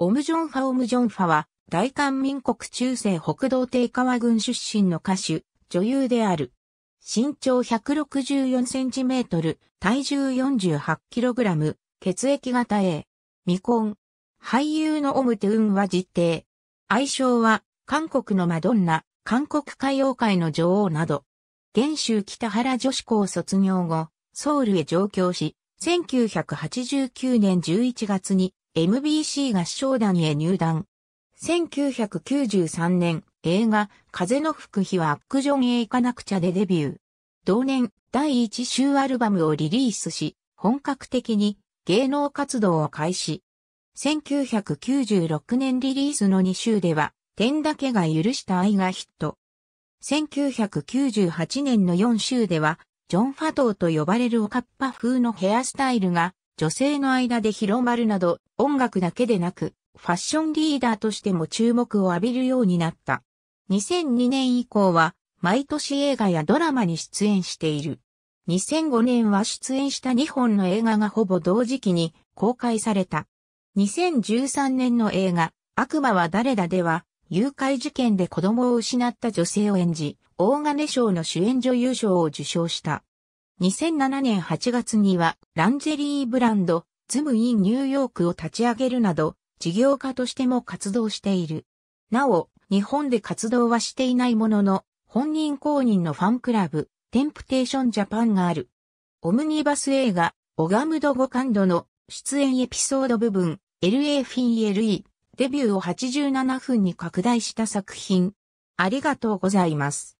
オムジョンファ・オムジョンファは、大韓民国中世北道帝川郡出身の歌手、女優である。身長164センチメートル、体重48キログラム、血液型 A。未婚。俳優のオムテウンは実定。愛称は、韓国のマドンナ、韓国歌謡界の女王など。現州北原女子校卒業後、ソウルへ上京し、1989年11月に MBC 合唱団へ入団。1993年、映画、風の吹く日はアックジョンへ行かなくちゃでデビュー。同年、第1週アルバムをリリースし、本格的に芸能活動を開始。1996年リリースの2週では、点だけが許した愛がヒット。1998年の4週では、ジョン・ファトーと呼ばれるおかっぱ風のヘアスタイルが女性の間で広まるなど、音楽だけでなく、ファッションリーダーとしても注目を浴びるようになった。2002年以降は、毎年映画やドラマに出演している。2005年は出演した2本の映画がほぼ同時期に公開された。2013年の映画、悪魔は誰だでは、誘拐事件で子供を失った女性を演じ、大金賞の主演女優賞を受賞した。2007年8月にはランジェリーブランド、ズムインニューヨークを立ち上げるなど、事業家としても活動している。なお、日本で活動はしていないものの、本人公認のファンクラブ、テンプテーションジャパンがある。オムニバス映画、オガムドゴカンドの出演エピソード部分、LA フィン LE、デビューを87分に拡大した作品。ありがとうございます。